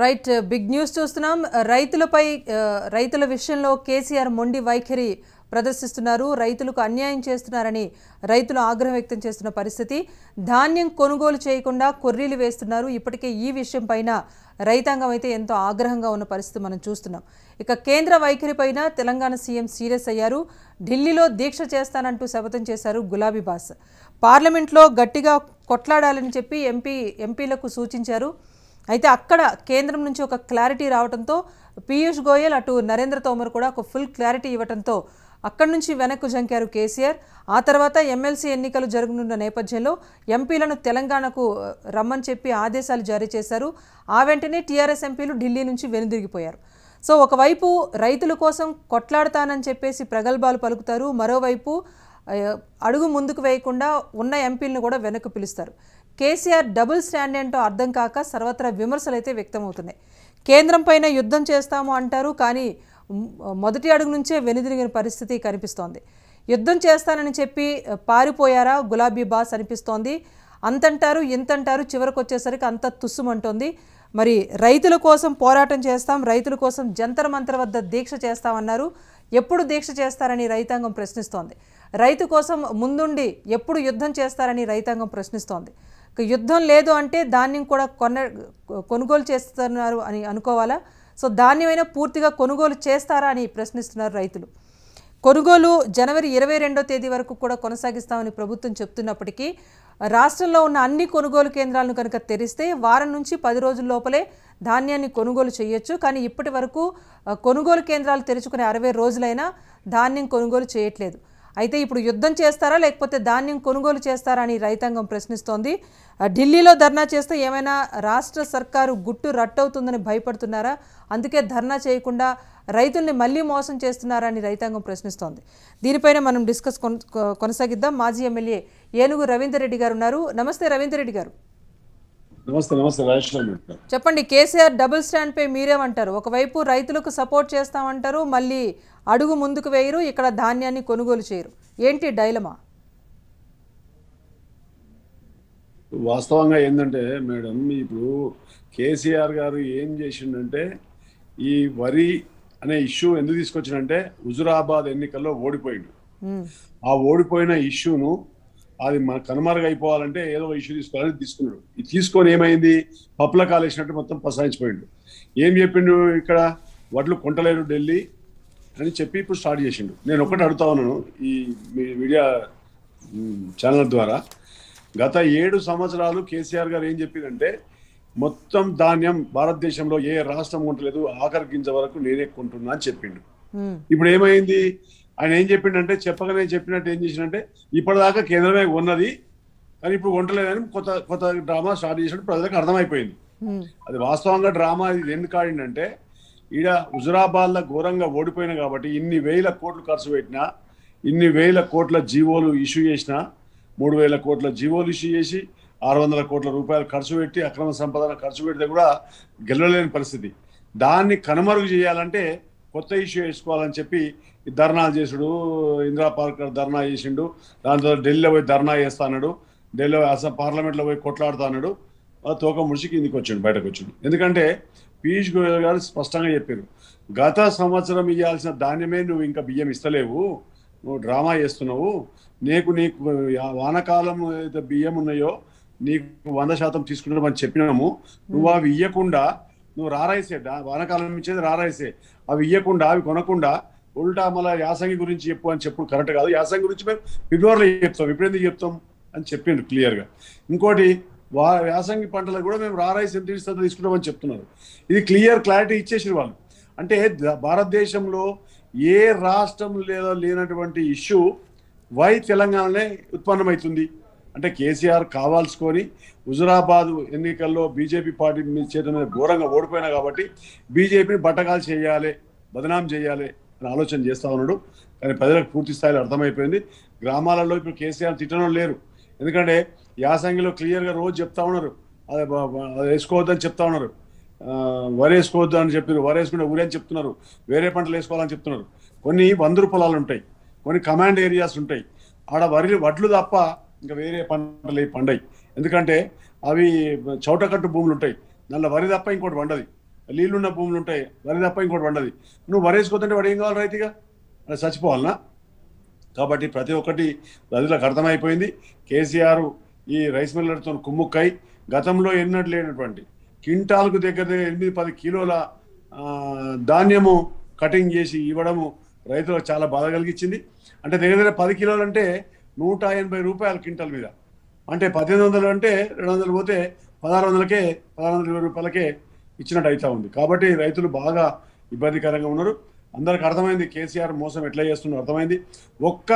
right big news చూస్తున్నాం రైతులపై రైతుల విషయంలో కేసీఆర్ మొండి వైఖరి ప్రదర్శిస్తున్నారు రైతులకు అన్యాయం చేస్తున్నారని రైతులు ఆగ్రహం వ్యక్తం చేస్తున్న పరిస్థితి ధాన్యం కొనుగోలు చేయకుండా కొర్రీలు వేస్తున్నారు ఇప్పటికే ఈ విషయం పైన రైతాంగం అయితే ఎంతో ఆగ్రహంగా ఉన్న పరిస్థితి మనం చూస్తున్నాం ఇక కేంద్ర వైఖరిపైన తెలంగాణ సీఎం సీరియస్ అయ్యారు ఢిల్లీలో దీక్ష చేస్తానంటూ శపథం చేశారు గులాబీ బాస్ పార్లమెంట్లో గట్టిగా కొట్లాడాలని చెప్పి ఎంపీ ఎంపీలకు సూచించారు అయితే అక్కడ కేంద్రం నుంచి ఒక క్లారిటీ రావడంతో పీయూష్ గోయల్ అటు నరేంద్ర తోమర్ కూడా ఒక ఫుల్ క్లారిటీ ఇవ్వడంతో అక్కడి నుంచి వెనక్కు జంకారు కేసీఆర్ ఆ తర్వాత ఎమ్మెల్సీ ఎన్నికలు జరగనున్న నేపథ్యంలో ఎంపీలను తెలంగాణకు రమ్మని చెప్పి ఆదేశాలు జారీ చేశారు ఆ వెంటనే టీఆర్ఎస్ ఎంపీలు ఢిల్లీ నుంచి వెనుదిరిగిపోయారు సో ఒకవైపు రైతుల కోసం కొట్లాడతానని చెప్పేసి ప్రగల్భాలు పలుకుతారు మరోవైపు అడుగు ముందుకు వేయకుండా ఉన్న ఎంపీలను కూడా వెనక్కి పిలుస్తారు కేసీఆర్ డబుల్ స్టాండ్ ఏంటో అర్థం కాక సర్వత్రా విమర్శలు అయితే వ్యక్తమవుతున్నాయి కేంద్రం పైన యుద్ధం చేస్తాము అంటారు కానీ మొదటి అడుగు నుంచే వెనుదిరిగిన పరిస్థితి కనిపిస్తోంది యుద్ధం చేస్తానని చెప్పి పారిపోయారా గులాబీ బాస్ అనిపిస్తోంది అంతంటారు ఇంతంటారు చివరికి వచ్చేసరికి అంత తుస్సుమంటోంది మరి రైతుల కోసం పోరాటం చేస్తాం రైతుల కోసం జంతర మంతర వద్ద దీక్ష చేస్తామన్నారు ఎప్పుడు దీక్ష చేస్తారని రైతాంగం ప్రశ్నిస్తోంది రైతు కోసం ముందుండి ఎప్పుడు యుద్ధం చేస్తారని రైతాంగం ప్రశ్నిస్తోంది యుద్ధం లేదు అంటే ధాన్యం కూడా కొన కొనుగోలు చేస్తున్నారు అని అనుకోవాలా సో ధాన్యమైనా పూర్తిగా కొనుగోలు చేస్తారా అని ప్రశ్నిస్తున్నారు రైతులు కొనుగోలు జనవరి ఇరవై రెండో తేదీ వరకు కూడా కొనసాగిస్తామని ప్రభుత్వం చెప్తున్నప్పటికీ రాష్ట్రంలో ఉన్న అన్ని కొనుగోలు కేంద్రాలను కనుక తెరిస్తే వారం నుంచి పది రోజుల లోపలే ధాన్యాన్ని కొనుగోలు చేయొచ్చు కానీ ఇప్పటి వరకు కొనుగోలు కేంద్రాలు తెరుచుకునే అరవై రోజులైనా ధాన్యం కొనుగోలు చేయట్లేదు అయితే ఇప్పుడు యుద్ధం చేస్తారా లేకపోతే ధాన్యం కొనుగోలు చేస్తారా అని రైతాంగం ప్రశ్నిస్తోంది ఢిల్లీలో ధర్నా చేస్తే ఏమైనా రాష్ట్ర సర్కారు గుట్టు రట్టవుతుందని భయపడుతున్నారా అందుకే ధర్నా చేయకుండా రైతుల్ని మళ్లీ మోసం చేస్తున్నారని రైతాంగం ప్రశ్నిస్తోంది దీనిపైన మనం డిస్కస్ కొనసాగిద్దాం మాజీ ఎమ్మెల్యే ఏనుగు రవీందర్ రెడ్డి గారు ఉన్నారు నమస్తే రవీందర్ రెడ్డి గారు నమస్తే నమస్తే చెప్పండి కేసీఆర్ డబుల్ స్టాండ్ పై మీరేమంటారు ఒకవైపు రైతులకు సపోర్ట్ చేస్తామంటారు మళ్ళీ అడుగు ముందుకు వేయరు ఇక్కడ ధాన్యాన్ని కొనుగోలు చేయరు ఏంటి డైలమా వాస్తవంగా ఏంటంటే మేడం ఇప్పుడు కేసీఆర్ గారు ఏం చేసిండంటే ఈ వరి అనే ఇష్యూ ఎందుకు తీసుకొచ్చినంటే హుజురాబాద్ ఎన్నికల్లో ఓడిపోయిండు ఆ ఓడిపోయిన ఇష్యూను అది మన కనుమరుగైపోవాలంటే ఏదో ఇష్యూ తీసుకోవాలని తీసుకున్నాడు ఇది తీసుకొని ఏమైంది పప్పుల కాలేసినట్టు మొత్తం ప్రసాదించిపోయిండు ఏం చెప్పిండు ఇక్కడ వడ్లు కొంటలేరు ఢిల్లీ అని చెప్పి ఇప్పుడు స్టార్ట్ చేసిండు నేను ఒకటి అడుగుతా ఉన్నాను ఈ మీడియా ఛానల్ ద్వారా గత ఏడు సంవత్సరాలు కేసీఆర్ గారు ఏం చెప్పిందంటే మొత్తం ధాన్యం భారతదేశంలో ఏ రాష్ట్రం కొంటలేదు ఆఖరి గింజ వరకు నేనే కొంటున్నా అని చెప్పిండు ఇప్పుడు ఏమైంది ఆయన ఏం చెప్పిండంటే చెప్పగానే చెప్పినట్టు ఏం చేసిండే ఇప్పటిదాకా కేంద్రమే ఉన్నది కానీ ఇప్పుడు ఉండలేదని కొత్త కొత్త డ్రామా స్టార్ట్ చేసినట్టు ప్రజలకు అర్థమైపోయింది అది వాస్తవంగా డ్రామా ఇది ఎందుకు ఆడిందంటే ఈడ హుజురాబాద్లో ఘోరంగా ఓడిపోయినా కాబట్టి ఇన్ని వేల కోట్లు ఖర్చు పెట్టినా ఇన్ని వేల కోట్ల జీవోలు ఇష్యూ చేసిన మూడు వేల కోట్ల జీవోలు ఇష్యూ చేసి ఆరు వందల కోట్ల రూపాయలు ఖర్చు పెట్టి అక్రమ సంపాదన ఖర్చు పెడితే కూడా గెలవలేని పరిస్థితి దాన్ని కనుమరుగు చేయాలంటే కొత్త ఇష్యూ వేసుకోవాలని చెప్పి ధర్నాలు చేసాడు ఇందిరా పార్కర్ ధర్నా చేసిండు తర్వాత ఢిల్లీలో పోయి ధర్నా చేస్తా అన్నాడు ఢిల్లీలో అసలు పార్లమెంట్లో పోయి కొట్లాడుతా అన్నాడు తోక ముడిచి కిందికి వచ్చాడు బయటకు వచ్చాడు ఎందుకంటే పీయూష్ గోయల్ గారు స్పష్టంగా చెప్పారు గత సంవత్సరం ఇవ్వాల్సిన ధాన్యమే నువ్వు ఇంకా బియ్యం ఇస్తలేవు నువ్వు డ్రామా చేస్తున్నావు నీకు నీకు వానకాలం బియ్యం ఉన్నాయో నీకు వంద శాతం తీసుకుంటాం అని చెప్పినాము నువ్వు అవి ఇయ్యకుండా నువ్వు రారాయిసే వానకాలం ఇచ్చేది రారాయిసే అవి ఇయ్యకుండా అవి కొనకుండా ఉల్టా మళ్ళీ యాసంగి గురించి చెప్పు అని చెప్పు కరెక్ట్ కాదు యాసంగి గురించి మేము ఫిబ్రవరిలో చెప్తాం ఎప్పుడెందుకు చెప్తాం అని చెప్పిండు క్లియర్గా ఇంకోటి వా యాసంగి పంటలకు కూడా మేము రారాయిస్ ఎంత ఇస్తుందో తీసుకుంటామని చెప్తున్నారు ఇది క్లియర్ క్లారిటీ ఇచ్చేసారు వాళ్ళు అంటే భారతదేశంలో ఏ రాష్ట్రం లేదా లేనటువంటి ఇష్యూ వై తెలంగాణనే ఉత్పన్నమవుతుంది అంటే కేసీఆర్ కావాల్సుకొని హుజురాబాద్ ఎన్నికల్లో బీజేపీ పార్టీ చేత మీద ఘోరంగా ఓడిపోయినా కాబట్టి బీజేపీని బట్టగాలు చేయాలి బదనాం చేయాలి అని ఆలోచన చేస్తూ ఉన్నాడు కానీ ప్రజలకు పూర్తి స్థాయిలో అర్థమైపోయింది గ్రామాలలో ఇప్పుడు కేసీఆర్ తిట్టడం లేరు ఎందుకంటే యాసంగిలో క్లియర్గా రోజు చెప్తా ఉన్నారు అది వేసుకోవద్దని చెప్తా ఉన్నారు వరి వేసుకోవద్దు అని చెప్పినారు వరి వేసుకుంటే అని చెప్తున్నారు వేరే పంటలు వేసుకోవాలని చెప్తున్నారు కొన్ని వందరు పొలాలు ఉంటాయి కొన్ని కమాండ్ ఏరియాస్ ఉంటాయి ఆడ వరి వడ్లు తప్ప ఇంకా వేరే పంటలు పండాయి ఎందుకంటే అవి చౌటకట్టు భూములు ఉంటాయి దానిలో వరి తప్ప ఇంకోటి పండది నీళ్ళున్న భూములు ఉంటాయి వరి తప్ప ఇంకోటి పండది నువ్వు వరి వేసుకోతుంటే వాడు ఏం కావాలి రైతుగా అది చచ్చిపోవాలనా కాబట్టి ప్రతి ఒక్కటి రైతులకు అర్థమైపోయింది కేసీఆర్ ఈ రైస్ మిల్లర్తో కుమ్ముక్కై గతంలో ఎన్నట్టు లేనటువంటి క్వింటాల్కు దగ్గర దగ్గర ఎనిమిది పది కిలోల ధాన్యము కటింగ్ చేసి ఇవ్వడము రైతులకు చాలా బాధ కలిగించింది అంటే దగ్గర దగ్గర పది కిలోలు అంటే నూట ఎనభై రూపాయల క్వింటల్ మీద అంటే పద్దెనిమిది వందలు అంటే రెండు వందలు పోతే పదహారు వందలకే పదహారు వందల ఇరవై రూపాయలకే ఇచ్చినట్టు అవుతా ఉంది కాబట్టి రైతులు బాగా ఇబ్బందికరంగా ఉన్నారు అందరికి అర్థమైంది కేసీఆర్ మోసం ఎట్లా చేస్తున్నారు అర్థమైంది ఒక్క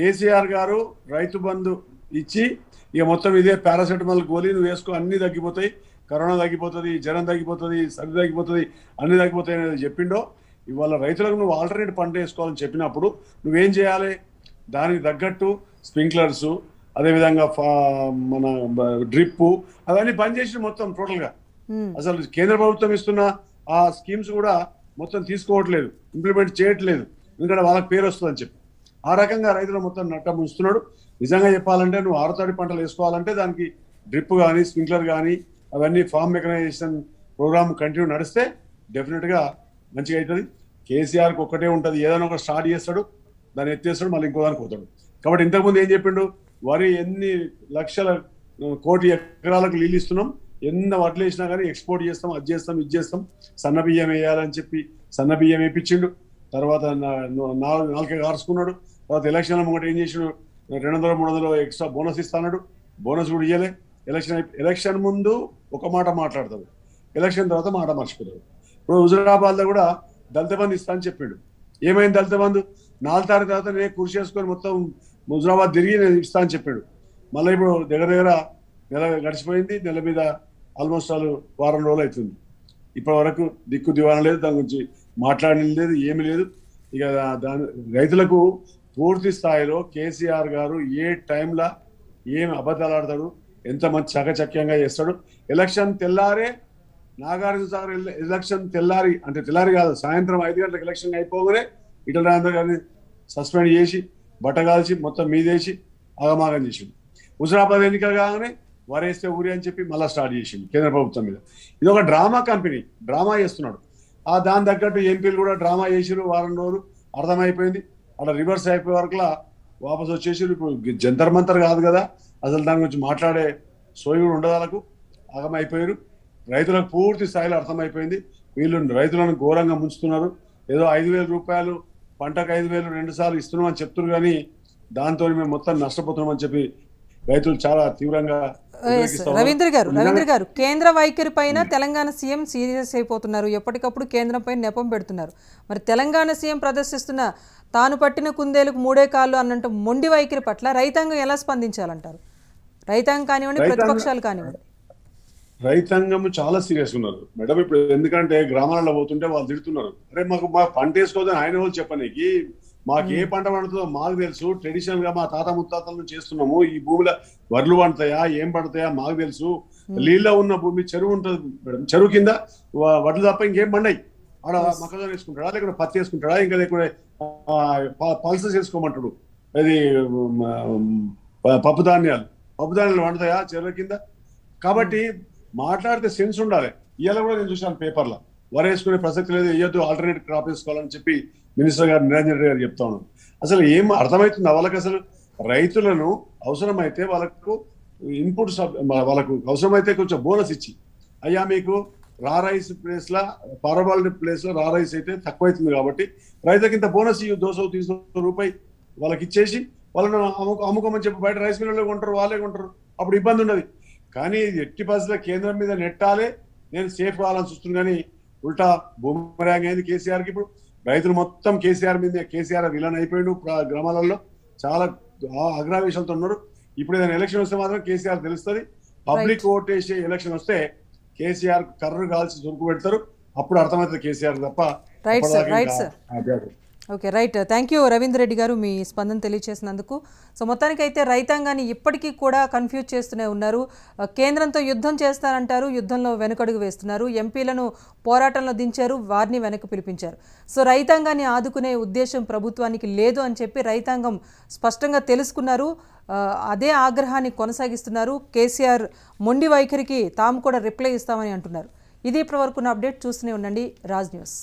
కేసీఆర్ గారు రైతు బంధు ఇచ్చి ఇక మొత్తం ఇదే పారాసెటమాల్ గోళీ నువ్వు వేసుకో అన్నీ తగ్గిపోతాయి కరోనా తగ్గిపోతుంది జ్వరం తగ్గిపోతుంది సర్ది తగ్గిపోతుంది అన్నీ తగ్గిపోతాయి అనేది చెప్పిండో ఇవాళ రైతులకు నువ్వు ఆల్టర్నేట్ పంట వేసుకోవాలని చెప్పినప్పుడు నువ్వేం చేయాలి దానికి తగ్గట్టు స్ప్రింక్లర్సు అదేవిధంగా మన డ్రిప్పు అవన్నీ పనిచేసి మొత్తం టోటల్గా అసలు కేంద్ర ప్రభుత్వం ఇస్తున్న ఆ స్కీమ్స్ కూడా మొత్తం తీసుకోవట్లేదు ఇంప్లిమెంట్ చేయట్లేదు ఎందుకంటే వాళ్ళకి పేరు వస్తుందని చెప్పి ఆ రకంగా రైతులు మొత్తం నట్టం ఉంచుతున్నాడు నిజంగా చెప్పాలంటే నువ్వు ఆరుతాడి పంటలు వేసుకోవాలంటే దానికి డ్రిప్ కానీ స్ప్రింక్లర్ కానీ అవన్నీ ఫామ్ మెకనైజేషన్ ప్రోగ్రామ్ కంటిన్యూ నడిస్తే డెఫినెట్గా మంచిగా అవుతుంది కేసీఆర్కి ఒక్కటే ఉంటుంది ఏదైనా ఒక స్టార్ట్ చేస్తాడు దాన్ని ఎత్తేస్తాడు మళ్ళీ ఇంకో దానికి పోతాడు కాబట్టి ఇంతకుముందు ఏం చెప్పిండు వరి ఎన్ని లక్షల కోటి ఎకరాలకు నీళ్ళు ఇస్తున్నాం ఎన్ని వడ్లు వేసినా కానీ ఎక్స్పోర్ట్ చేస్తాం అది చేస్తాం ఇది చేస్తాం సన్న బియ్యం వేయాలని చెప్పి సన్న బియ్యం వేయించిండు తర్వాత నాలుక కార్చుకున్నాడు తర్వాత ఎలక్షన్ ముంగట ఏం చేసిండు రెండు వందల మూడు వందలు ఎక్స్ట్రా బోనస్ ఇస్తాడు బోనస్ కూడా ఇయ్యలే ఎలక్షన్ ఎలక్షన్ ముందు ఒక మాట మాట్లాడతాడు ఎలక్షన్ తర్వాత మాట మర్చిపోతాడు ఇప్పుడు హుజురాబాద్లో కూడా దళిత బంధు ఇస్తా అని చెప్పాడు ఏమైంది దళిత బంధు నాలుగు తారీఖు తర్వాత నేను కృషి చేసుకొని మొత్తం ముజరాబాద్ తిరిగి నేను ఇస్తా అని చెప్పాడు మళ్ళీ ఇప్పుడు దగ్గర దగ్గర నెల గడిచిపోయింది నెల మీద ఆల్మోస్ట్ ఆల్ వారం రోజులు అవుతుంది ఇప్పటి వరకు దిక్కు దివాన లేదు దాని గురించి మాట్లాడిన లేదు ఏమి లేదు ఇక దాని రైతులకు పూర్తి స్థాయిలో కేసీఆర్ గారు ఏ టైంలో ఏం అబద్ధాలు ఆడతాడు ఎంత మంచి చకచక్యంగా చేస్తాడు ఎలక్షన్ తెల్లారే నాగార్జున సాగర్ ఎలక్షన్ తెల్లారి అంటే తెల్లారి కాదు సాయంత్రం ఐదు గంటలకు ఎలక్షన్ అయిపోగానే ఇటల రాజేంద్ర గారిని సస్పెండ్ చేసి బట్టగాల్చి మొత్తం మీదేసి అగమాగం చేసిండు హుజరాబాద్ ఎన్నికలు కాగానే వరేస్తే ఊరి అని చెప్పి మళ్ళీ స్టార్ట్ చేసింది కేంద్ర ప్రభుత్వం మీద ఇది ఒక డ్రామా కంపెనీ డ్రామా చేస్తున్నాడు ఆ దాని తగ్గట్టు ఎంపీలు కూడా డ్రామా చేసిరు వారం రోజులు అర్థమైపోయింది అలా రివర్స్ అయిపోయే వరకులా వాపస్ వచ్చేసి ఇప్పుడు జంతర్ మంతర్ కాదు కదా అసలు దాని గురించి మాట్లాడే సోయి ఉండదాలకు అగమైపోయారు రైతులకు పూర్తి స్థాయిలో అర్థమైపోయింది వీళ్ళు రైతులను ఘోరంగా ముంచుతున్నారు ఏదో ఐదు రూపాయలు పంటకు ఐదు వేలు రెండు సార్లు ఇస్తున్నాం అని చెప్తున్నారు కానీ దాంతో మేము మొత్తం నష్టపోతున్నామని చెప్పి రైతులు చాలా తీవ్రంగా రవీంద్ర గారు రవీంద్ర గారు కేంద్ర వైఖరి పైన తెలంగాణ సీఎం సీరియస్ అయిపోతున్నారు ఎప్పటికప్పుడు కేంద్రం పైన నెపం పెడుతున్నారు మరి తెలంగాణ సీఎం ప్రదర్శిస్తున్న తాను పట్టిన కుందేలకు మూడే కాళ్ళు అన్నట్టు మొండి వైఖరి పట్ల రైతాంగం ఎలా స్పందించాలంటారు రైతాంగం కానివ్వండి ప్రతిపక్షాలు కానివ్వండి రైతాంగం చాలా సీరియస్ ఉన్నారు మేడం ఇప్పుడు ఎందుకంటే గ్రామాలలో పోతుంటే వాళ్ళు తిడుతున్నారు అరే మాకు మా పంట వేసుకోవద్దని ఆయన వాళ్ళు చెప్పనీకి మాకు ఏ పంట పండుతుందో మాకు తెలుసు ట్రెడిషనల్ గా మా తాత ముత్తాతలను చేస్తున్నాము ఈ భూమిలో వడ్లు పండుతాయా ఏం పండుతాయా మాకు తెలుసు నీళ్ళ ఉన్న భూమి చెరువు ఉంటుంది మేడం చెరువు కింద వడ్లు తప్ప ఇంకేం పండాయి ఆడ మొక్కజొన్న వేసుకుంటాడా లేకుంటే పత్తి వేసుకుంటాడా ఇంకా లేకుంటే పల్సెస్ చేసుకోమంటాడు అది పప్పు ధాన్యాలు పప్పు ధాన్యాలు పండుతాయా చెరువు కింద కాబట్టి మాట్లాడితే సెన్స్ ఉండాలి ఇవాళ కూడా నేను చూశాను పేపర్లో వేసుకునే ప్రసక్తి లేదు వేయొద్దు ఆల్టర్నేట్ క్రాప్ వేసుకోవాలని చెప్పి మినిస్టర్ గారు నిరంజన్ రెడ్డి గారు చెప్తా ఉన్నారు అసలు ఏం అర్థమవుతుంది వాళ్ళకి అసలు రైతులను అవసరమైతే వాళ్ళకు ఇన్పుట్ వాళ్ళకు అవసరమైతే కొంచెం బోనస్ ఇచ్చి అయ్యా మీకు రా రైస్ ప్లేస్లో పారబాల్ ప్లేస్లో రా రైస్ అయితే తక్కువైతుంది కాబట్టి రైతుకి ఇంత బోనస్ ఇవ్వు దోశ తీసుకున్న రూపాయి వాళ్ళకి ఇచ్చేసి వాళ్ళను అమ్ముకోమని చెప్పి బయట రైస్ మిల్లలో కొంటారు వాళ్ళే కొంటారు అప్పుడు ఇబ్బంది ఉండదు కానీ ఎట్టి బస్సుల కేంద్రం మీద నెట్టాలి నేను సేఫ్ కావాలని చూస్తున్నాను కానీ ఉల్టా బూమరాంగ్ అయింది కేసీఆర్కి ఇప్పుడు రైతులు మొత్తం కేసీఆర్ మీద కేసీఆర్ విలన్ అయిపోయాడు గ్రామాలలో చాలా అగ్రావేశాలతో ఉన్నారు ఇప్పుడు ఏదైనా ఎలక్షన్ వస్తే మాత్రం కేసీఆర్ తెలుస్తుంది పబ్లిక్ వేసే ఎలక్షన్ వస్తే కేసీఆర్ కర్రు కాల్చి దొరుకు పెడతారు అప్పుడు అర్థమవుతుంది కేసీఆర్ తప్ప right sir okay right thank you Ravindra Reddy garu మీ స్పందన తెలియజేసినందుకు సో మొత్తానికైతే రైతాంగాన్ని ఇప్పటికీ కూడా కన్ఫ్యూజ్ చేస్తూనే ఉన్నారు కేంద్రంతో యుద్ధం చేస్తానంటారు యుద్ధంలో వెనుకడుగు వేస్తున్నారు ఎంపీలను పోరాటంలో దించారు వారిని వెనక్కి పిలిపించారు సో రైతాంగాన్ని ఆదుకునే ఉద్దేశం ప్రభుత్వానికి లేదు అని చెప్పి రైతాంగం స్పష్టంగా తెలుసుకున్నారు అదే ఆగ్రహాన్ని కొనసాగిస్తున్నారు కేసీఆర్ మొండి వైఖరికి తాము కూడా రిప్లై ఇస్తామని అంటున్నారు ఇది ఇప్పటి నా అప్డేట్ చూస్తూనే ఉండండి రాజ్ న్యూస్